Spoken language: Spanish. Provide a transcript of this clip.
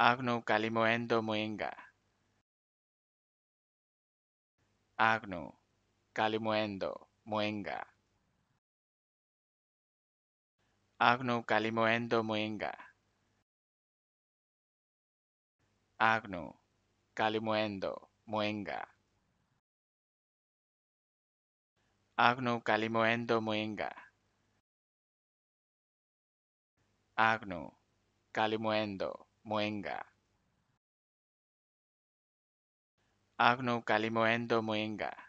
Agno calimoendo muenga. Agno calimoendo muenga. Agno calimoendo muenga. Agno calimoendo muenga. Agno calimoendo muenga. Agno calimoendo Moenga. Agno Kalimoendo Muenga.